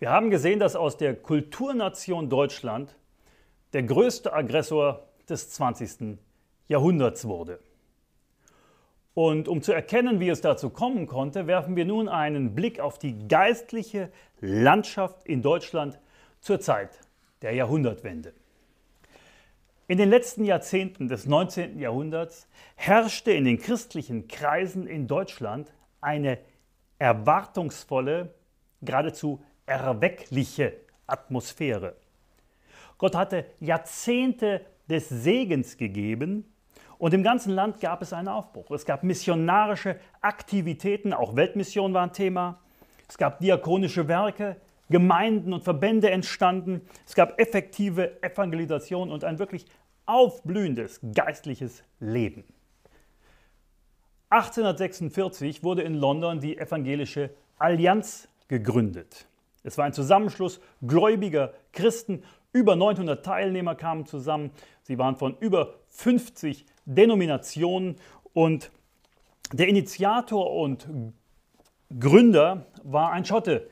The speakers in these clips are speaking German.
Wir haben gesehen, dass aus der Kulturnation Deutschland der größte Aggressor des 20. Jahrhunderts wurde. Und um zu erkennen, wie es dazu kommen konnte, werfen wir nun einen Blick auf die geistliche Landschaft in Deutschland zur Zeit der Jahrhundertwende. In den letzten Jahrzehnten des 19. Jahrhunderts herrschte in den christlichen Kreisen in Deutschland eine erwartungsvolle, geradezu erweckliche Atmosphäre. Gott hatte Jahrzehnte des Segens gegeben und im ganzen Land gab es einen Aufbruch. Es gab missionarische Aktivitäten, auch Weltmission war ein Thema. Es gab diakonische Werke, Gemeinden und Verbände entstanden. Es gab effektive Evangelisation und ein wirklich aufblühendes geistliches Leben. 1846 wurde in London die evangelische Allianz gegründet. Es war ein Zusammenschluss gläubiger Christen. Über 900 Teilnehmer kamen zusammen. Sie waren von über 50 Denominationen. Und der Initiator und Gründer war ein Schotte,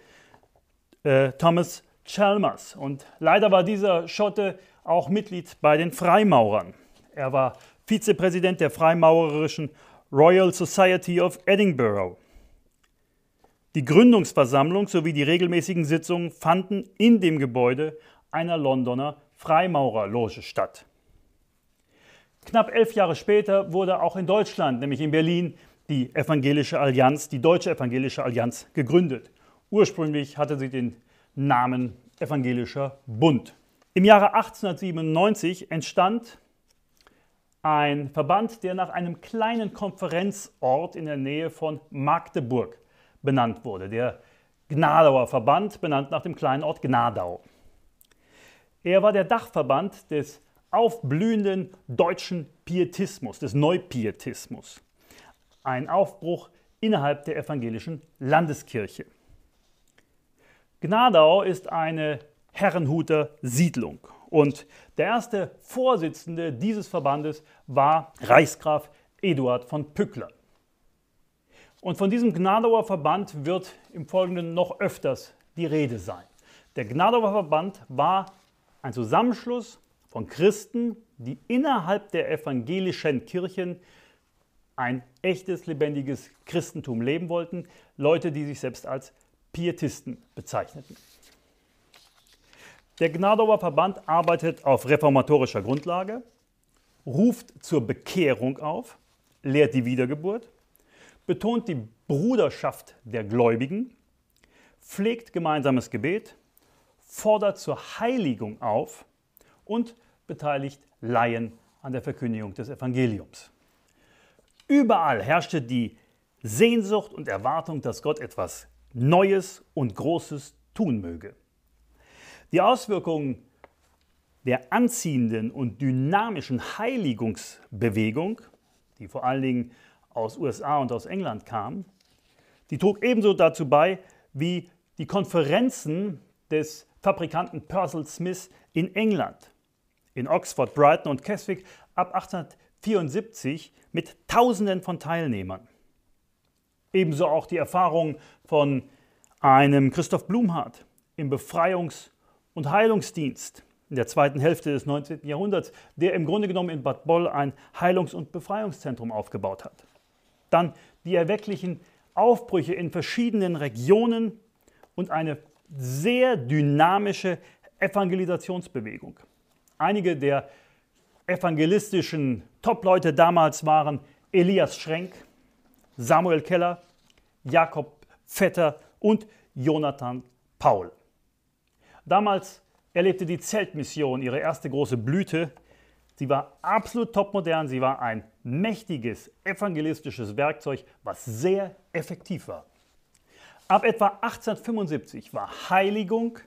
äh, Thomas Chalmers. Und leider war dieser Schotte auch Mitglied bei den Freimaurern. Er war Vizepräsident der freimaurerischen Royal Society of Edinburgh. Die Gründungsversammlung sowie die regelmäßigen Sitzungen fanden in dem Gebäude einer Londoner Freimaurerloge statt. Knapp elf Jahre später wurde auch in Deutschland, nämlich in Berlin, die Evangelische Allianz, die Deutsche Evangelische Allianz, gegründet. Ursprünglich hatte sie den Namen Evangelischer Bund. Im Jahre 1897 entstand ein Verband, der nach einem kleinen Konferenzort in der Nähe von Magdeburg benannt wurde. Der Gnadauer Verband, benannt nach dem kleinen Ort Gnadau. Er war der Dachverband des aufblühenden deutschen Pietismus, des Neupietismus. Ein Aufbruch innerhalb der evangelischen Landeskirche. Gnadau ist eine Herrenhuter Siedlung und der erste Vorsitzende dieses Verbandes war Reichsgraf Eduard von Pückler. Und von diesem Gnadauer Verband wird im Folgenden noch öfters die Rede sein. Der Gnadauer Verband war ein Zusammenschluss von Christen, die innerhalb der evangelischen Kirchen ein echtes, lebendiges Christentum leben wollten. Leute, die sich selbst als Pietisten bezeichneten. Der Gnadauer Verband arbeitet auf reformatorischer Grundlage, ruft zur Bekehrung auf, lehrt die Wiedergeburt, betont die Bruderschaft der Gläubigen, pflegt gemeinsames Gebet, fordert zur Heiligung auf und beteiligt Laien an der Verkündigung des Evangeliums. Überall herrschte die Sehnsucht und Erwartung, dass Gott etwas Neues und Großes tun möge. Die Auswirkungen der anziehenden und dynamischen Heiligungsbewegung, die vor allen Dingen aus USA und aus England kam, Die trug ebenso dazu bei, wie die Konferenzen des Fabrikanten Purcell Smith in England, in Oxford, Brighton und Keswick ab 1874 mit Tausenden von Teilnehmern. Ebenso auch die Erfahrung von einem Christoph Blumhardt im Befreiungs- und Heilungsdienst in der zweiten Hälfte des 19. Jahrhunderts, der im Grunde genommen in Bad Boll ein Heilungs- und Befreiungszentrum aufgebaut hat. Dann die erwecklichen Aufbrüche in verschiedenen Regionen und eine sehr dynamische Evangelisationsbewegung. Einige der evangelistischen Top-Leute damals waren Elias Schrenk, Samuel Keller, Jakob Vetter und Jonathan Paul. Damals erlebte die Zeltmission ihre erste große Blüte. Sie war absolut topmodern, sie war ein mächtiges evangelistisches Werkzeug, was sehr effektiv war. Ab etwa 1875 war Heiligung,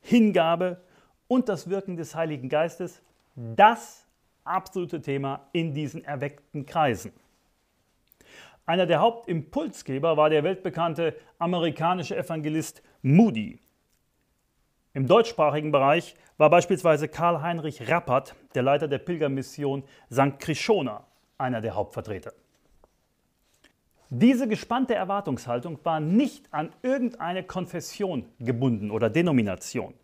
Hingabe und das Wirken des Heiligen Geistes das absolute Thema in diesen erweckten Kreisen. Einer der Hauptimpulsgeber war der weltbekannte amerikanische Evangelist Moody. Im deutschsprachigen Bereich war beispielsweise Karl-Heinrich Rappert, der Leiter der Pilgermission St. Krishona, einer der Hauptvertreter. Diese gespannte Erwartungshaltung war nicht an irgendeine Konfession gebunden oder Denomination,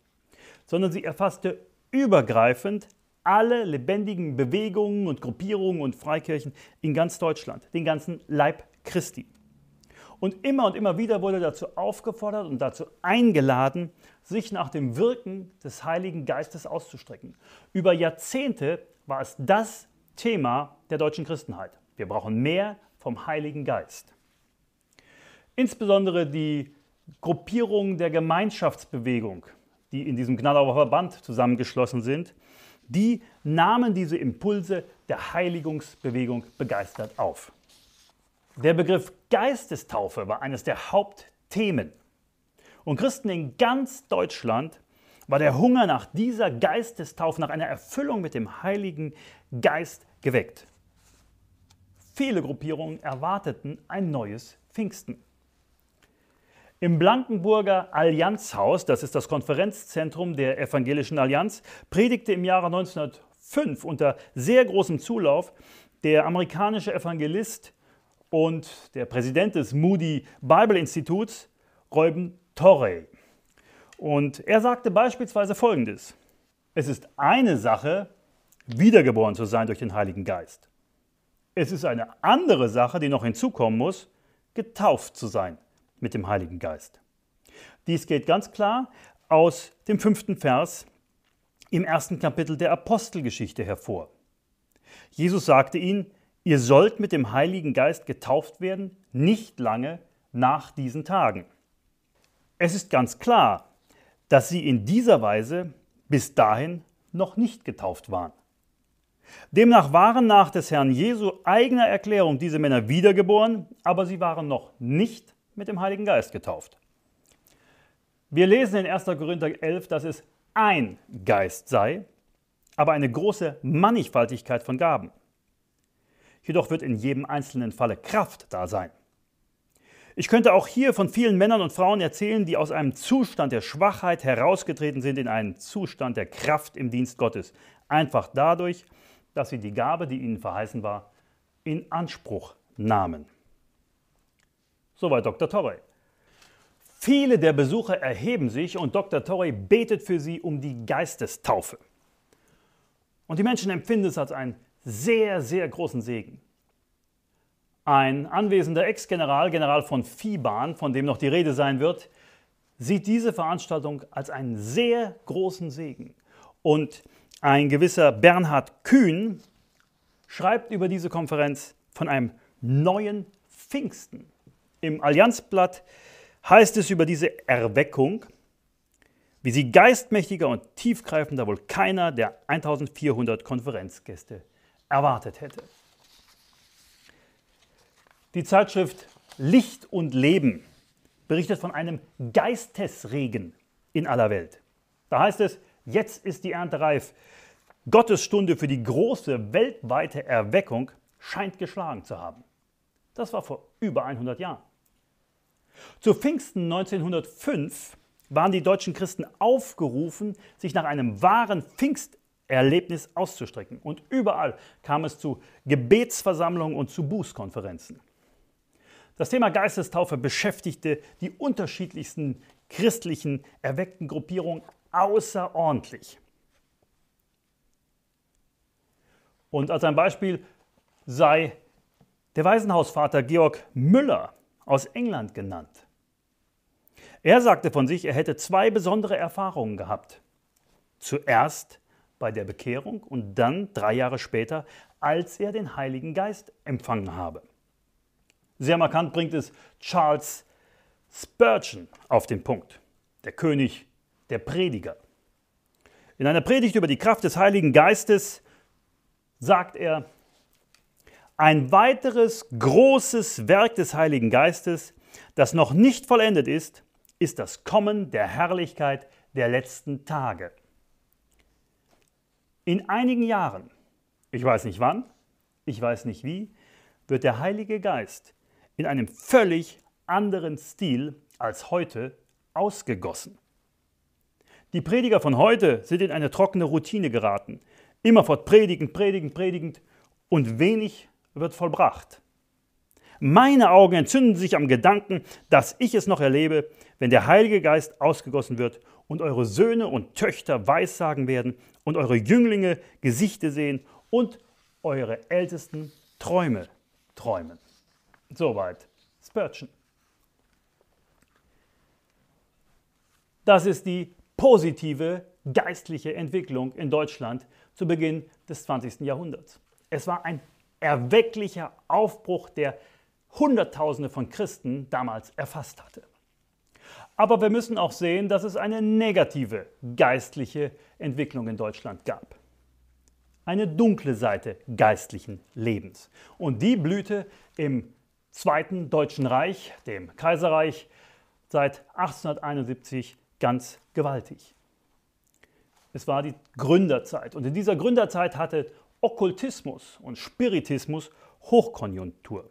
sondern sie erfasste übergreifend alle lebendigen Bewegungen und Gruppierungen und Freikirchen in ganz Deutschland, den ganzen Leib Christi. Und immer und immer wieder wurde dazu aufgefordert und dazu eingeladen, sich nach dem Wirken des Heiligen Geistes auszustrecken. Über Jahrzehnte war es das Thema der deutschen Christenheit. Wir brauchen mehr vom Heiligen Geist. Insbesondere die Gruppierungen der Gemeinschaftsbewegung, die in diesem Gnadauer Verband zusammengeschlossen sind, die nahmen diese Impulse der Heiligungsbewegung begeistert auf. Der Begriff Geistestaufe war eines der Hauptthemen. Und Christen in ganz Deutschland war der Hunger nach dieser Geistestaufe, nach einer Erfüllung mit dem Heiligen Geist geweckt. Viele Gruppierungen erwarteten ein neues Pfingsten. Im Blankenburger Allianzhaus, das ist das Konferenzzentrum der Evangelischen Allianz, predigte im Jahre 1905 unter sehr großem Zulauf der amerikanische Evangelist und der Präsident des Moody Bible Instituts, Reuben Torrey. Und er sagte beispielsweise Folgendes. Es ist eine Sache, wiedergeboren zu sein durch den Heiligen Geist. Es ist eine andere Sache, die noch hinzukommen muss, getauft zu sein mit dem Heiligen Geist. Dies geht ganz klar aus dem fünften Vers im ersten Kapitel der Apostelgeschichte hervor. Jesus sagte ihnen, Ihr sollt mit dem Heiligen Geist getauft werden, nicht lange nach diesen Tagen. Es ist ganz klar, dass sie in dieser Weise bis dahin noch nicht getauft waren. Demnach waren nach des Herrn Jesu eigener Erklärung diese Männer wiedergeboren, aber sie waren noch nicht mit dem Heiligen Geist getauft. Wir lesen in 1. Korinther 11, dass es ein Geist sei, aber eine große Mannigfaltigkeit von Gaben jedoch wird in jedem einzelnen Falle Kraft da sein. Ich könnte auch hier von vielen Männern und Frauen erzählen, die aus einem Zustand der Schwachheit herausgetreten sind in einen Zustand der Kraft im Dienst Gottes, einfach dadurch, dass sie die Gabe, die ihnen verheißen war, in Anspruch nahmen. Soweit Dr. Torrey. Viele der Besucher erheben sich und Dr. Torrey betet für sie um die Geistestaufe. Und die Menschen empfinden es als ein sehr, sehr großen Segen. Ein anwesender Ex-General, General von Viehbahn, von dem noch die Rede sein wird, sieht diese Veranstaltung als einen sehr großen Segen. Und ein gewisser Bernhard Kühn schreibt über diese Konferenz von einem neuen Pfingsten. Im Allianzblatt heißt es über diese Erweckung, wie sie geistmächtiger und tiefgreifender wohl keiner der 1400 Konferenzgäste erwartet hätte. Die Zeitschrift Licht und Leben berichtet von einem Geistesregen in aller Welt. Da heißt es, jetzt ist die Ernte reif. Gottes Stunde für die große weltweite Erweckung scheint geschlagen zu haben. Das war vor über 100 Jahren. Zu Pfingsten 1905 waren die deutschen Christen aufgerufen, sich nach einem wahren Pfingst Erlebnis auszustrecken. Und überall kam es zu Gebetsversammlungen und zu Bußkonferenzen. Das Thema Geistestaufe beschäftigte die unterschiedlichsten christlichen erweckten Gruppierungen außerordentlich. Und als ein Beispiel sei der Waisenhausvater Georg Müller aus England genannt. Er sagte von sich, er hätte zwei besondere Erfahrungen gehabt. Zuerst bei der Bekehrung und dann drei Jahre später, als er den Heiligen Geist empfangen habe. Sehr markant bringt es Charles Spurgeon auf den Punkt, der König der Prediger. In einer Predigt über die Kraft des Heiligen Geistes sagt er, ein weiteres großes Werk des Heiligen Geistes, das noch nicht vollendet ist, ist das Kommen der Herrlichkeit der letzten Tage. In einigen Jahren, ich weiß nicht wann, ich weiß nicht wie, wird der Heilige Geist in einem völlig anderen Stil als heute ausgegossen. Die Prediger von heute sind in eine trockene Routine geraten. Immerfort predigend, predigend, predigend und wenig wird vollbracht. Meine Augen entzünden sich am Gedanken, dass ich es noch erlebe, wenn der Heilige Geist ausgegossen wird und eure Söhne und Töchter weissagen werden und eure Jünglinge Gesichter sehen und eure Ältesten Träume träumen. Soweit Spurgeon. Das ist die positive geistliche Entwicklung in Deutschland zu Beginn des 20. Jahrhunderts. Es war ein erwecklicher Aufbruch, der Hunderttausende von Christen damals erfasst hatte. Aber wir müssen auch sehen, dass es eine negative geistliche Entwicklung in Deutschland gab. Eine dunkle Seite geistlichen Lebens. Und die blühte im Zweiten Deutschen Reich, dem Kaiserreich, seit 1871 ganz gewaltig. Es war die Gründerzeit und in dieser Gründerzeit hatte Okkultismus und Spiritismus Hochkonjunktur.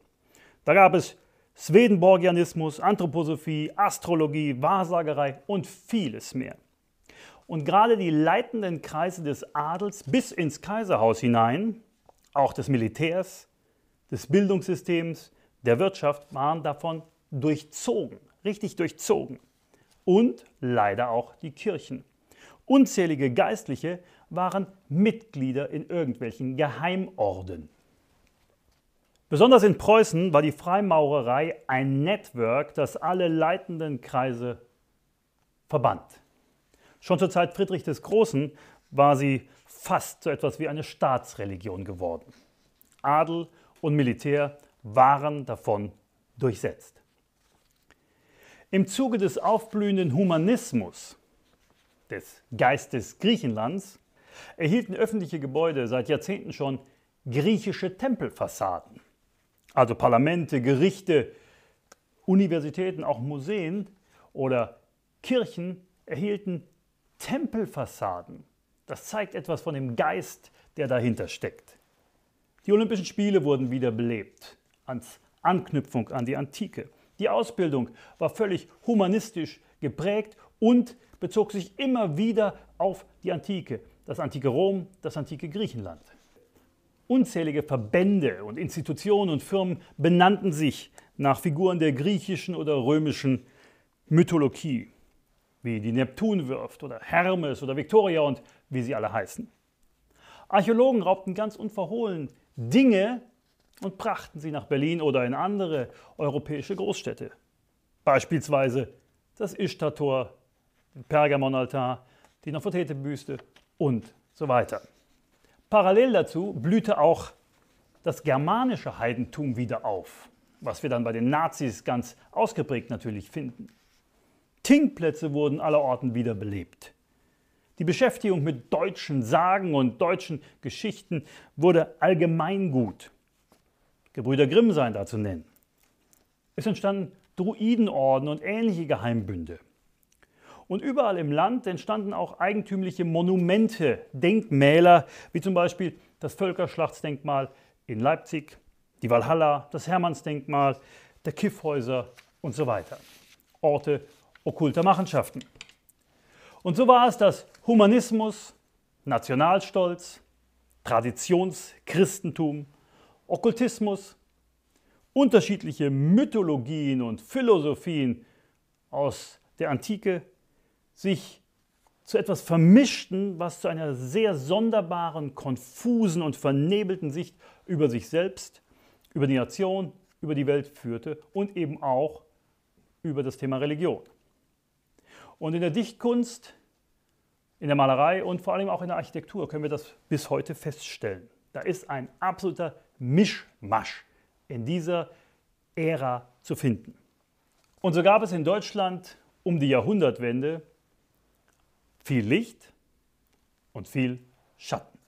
Da gab es Swedenborgianismus, Anthroposophie, Astrologie, Wahrsagerei und vieles mehr. Und gerade die leitenden Kreise des Adels bis ins Kaiserhaus hinein, auch des Militärs, des Bildungssystems, der Wirtschaft waren davon durchzogen, richtig durchzogen. Und leider auch die Kirchen. Unzählige Geistliche waren Mitglieder in irgendwelchen Geheimorden. Besonders in Preußen war die Freimaurerei ein Network, das alle leitenden Kreise verband. Schon zur Zeit Friedrich des Großen war sie fast so etwas wie eine Staatsreligion geworden. Adel und Militär waren davon durchsetzt. Im Zuge des aufblühenden Humanismus des Geistes Griechenlands erhielten öffentliche Gebäude seit Jahrzehnten schon griechische Tempelfassaden also Parlamente, Gerichte, Universitäten, auch Museen oder Kirchen erhielten Tempelfassaden. Das zeigt etwas von dem Geist, der dahinter steckt. Die Olympischen Spiele wurden wieder belebt, als Anknüpfung an die Antike. Die Ausbildung war völlig humanistisch geprägt und bezog sich immer wieder auf die Antike, das antike Rom, das antike Griechenland. Unzählige Verbände und Institutionen und Firmen benannten sich nach Figuren der griechischen oder römischen Mythologie, wie die Neptunwirft oder Hermes oder Victoria und wie sie alle heißen. Archäologen raubten ganz unverhohlen Dinge und brachten sie nach Berlin oder in andere europäische Großstädte. Beispielsweise das ishtar tor den Pergamonaltar, die Nofretete-Büste und so weiter. Parallel dazu blühte auch das germanische Heidentum wieder auf, was wir dann bei den Nazis ganz ausgeprägt natürlich finden. Tingplätze wurden allerorten wieder belebt. Die Beschäftigung mit deutschen Sagen und deutschen Geschichten wurde allgemeingut. Gebrüder Grimm seien da zu nennen. Es entstanden Druidenorden und ähnliche Geheimbünde. Und überall im Land entstanden auch eigentümliche Monumente, Denkmäler, wie zum Beispiel das Völkerschlachtsdenkmal in Leipzig, die Walhalla, das Hermannsdenkmal, der Kiffhäuser und so weiter. Orte okkulter Machenschaften. Und so war es, dass Humanismus, Nationalstolz, Traditionschristentum, Okkultismus, unterschiedliche Mythologien und Philosophien aus der Antike sich zu etwas vermischten, was zu einer sehr sonderbaren, konfusen und vernebelten Sicht über sich selbst, über die Nation, über die Welt führte und eben auch über das Thema Religion. Und in der Dichtkunst, in der Malerei und vor allem auch in der Architektur können wir das bis heute feststellen. Da ist ein absoluter Mischmasch in dieser Ära zu finden. Und so gab es in Deutschland um die Jahrhundertwende viel Licht und viel Schatten.